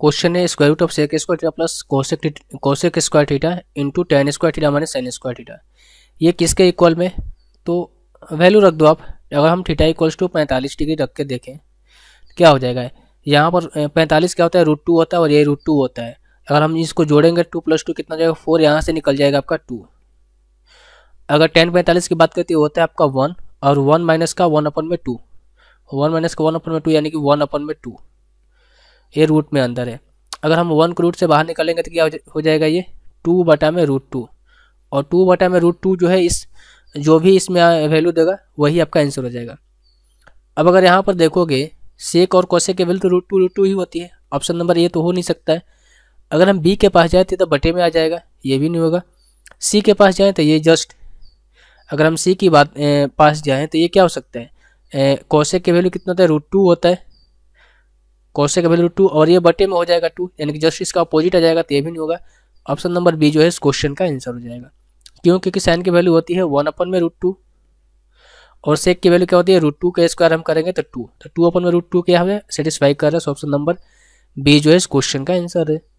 question है square root of sec square theta plus cosec cosec square theta into tan square theta minus sine square theta ये किसके equal में तो value रख दो आप अगर हम थीटा इक्वल्स टू पैंतालीस डिग्री रख के देखें क्या हो जाएगा यहाँ पर पैंतालीस क्या होता है रूट टू होता है और ये रूट टू होता है अगर हम इसको जोड़ेंगे टू प्लस टू कितना जाएगा फोर यहाँ से निकल जाएगा आपका टू अगर टेन पैंतालीस की बात करती है होता है आपका वन और वन माइनस का वन अपन में टू वन माइनस का वन अपन में टू यानी कि वन अपन में टू ये रूट में अंदर है अगर हम वन को रूट से बाहर निकालेंगे तो क्या हो जाएगा ये टू बटा में रूट टू और टू बटा में रूट टू जो है इस जो भी इसमें वैल्यू देगा वही आपका आंसर हो जाएगा अब अगर यहाँ पर देखोगे सेक और कोसेक की वैल्यू तो रूट टू रूट टू ही होती है ऑप्शन नंबर ए तो हो नहीं सकता है अगर हम बी के पास जाए तो, तो बटे में आ जाएगा ये भी नहीं होगा सी के पास जाएँ तो ये जस्ट अगर हम सी की बात पास जाएँ तो ये क्या हो सकता है कोसेक के वैल्यू कितना होता है रूट टू होता है कौशे का वैल्यू टू और ये बटे में हो जाएगा टू यानी कि जस्ट इसका अपोजिट आ जाएगा तो ये भी नहीं होगा ऑप्शन नंबर बी जो है इस क्वेश्चन का आंसर हो जाएगा क्यों क्योंकि साइन की वैल्यू होती है वन अपन में रूट टू और सेक की वैल्यू क्या होती है रूट टू का स्क्वायर हम करेंगे तो टू तो टू अपन में रूट टू क्या हमें सेटिस्फाई कर रहा है ऑप्शन नंबर बी जो है इस क्वेश्चन का आंसर है